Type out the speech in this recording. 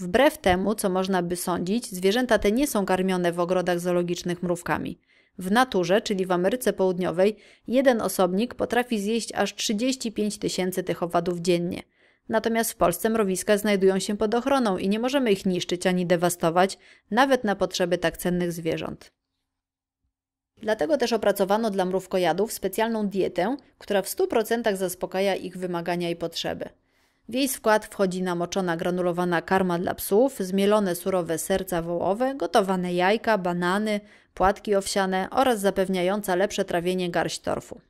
Wbrew temu, co można by sądzić, zwierzęta te nie są karmione w ogrodach zoologicznych mrówkami. W naturze, czyli w Ameryce Południowej, jeden osobnik potrafi zjeść aż 35 tysięcy tych owadów dziennie. Natomiast w Polsce mrowiska znajdują się pod ochroną i nie możemy ich niszczyć ani dewastować, nawet na potrzeby tak cennych zwierząt. Dlatego też opracowano dla mrówkojadów specjalną dietę, która w 100% zaspokaja ich wymagania i potrzeby. W jej skład wchodzi namoczona granulowana karma dla psów, zmielone surowe serca wołowe, gotowane jajka, banany, płatki owsiane oraz zapewniająca lepsze trawienie garść torfu.